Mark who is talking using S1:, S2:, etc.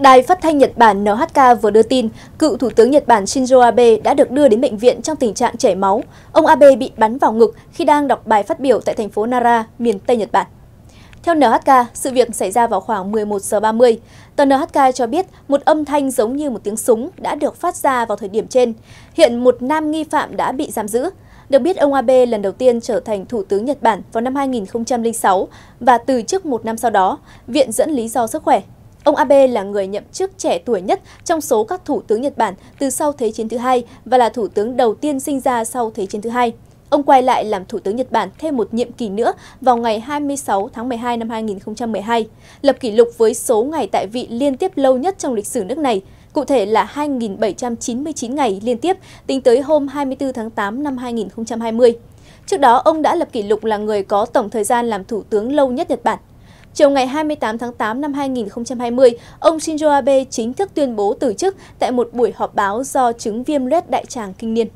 S1: Đài phát thanh Nhật Bản NHK vừa đưa tin, cựu Thủ tướng Nhật Bản Shinzo Abe đã được đưa đến bệnh viện trong tình trạng chảy máu. Ông Abe bị bắn vào ngực khi đang đọc bài phát biểu tại thành phố Nara, miền Tây Nhật Bản. Theo NHK, sự việc xảy ra vào khoảng 11 giờ 30. Tờ NHK cho biết một âm thanh giống như một tiếng súng đã được phát ra vào thời điểm trên. Hiện một nam nghi phạm đã bị giam giữ. Được biết, ông Abe lần đầu tiên trở thành Thủ tướng Nhật Bản vào năm 2006 và từ chức một năm sau đó, viện dẫn lý do sức khỏe. Ông Abe là người nhậm chức trẻ tuổi nhất trong số các thủ tướng Nhật Bản từ sau Thế chiến thứ hai và là thủ tướng đầu tiên sinh ra sau Thế chiến thứ hai. Ông quay lại làm Thủ tướng Nhật Bản thêm một nhiệm kỳ nữa vào ngày 26 tháng 12 năm 2012, lập kỷ lục với số ngày tại vị liên tiếp lâu nhất trong lịch sử nước này, cụ thể là 2.799 ngày liên tiếp tính tới hôm 24 tháng 8 năm 2020. Trước đó, ông đã lập kỷ lục là người có tổng thời gian làm Thủ tướng lâu nhất Nhật Bản. Chiều ngày 28 tháng 8 năm 2020, ông Shinzo Abe chính thức tuyên bố từ chức tại một buổi họp báo do chứng viêm loét đại tràng kinh niên.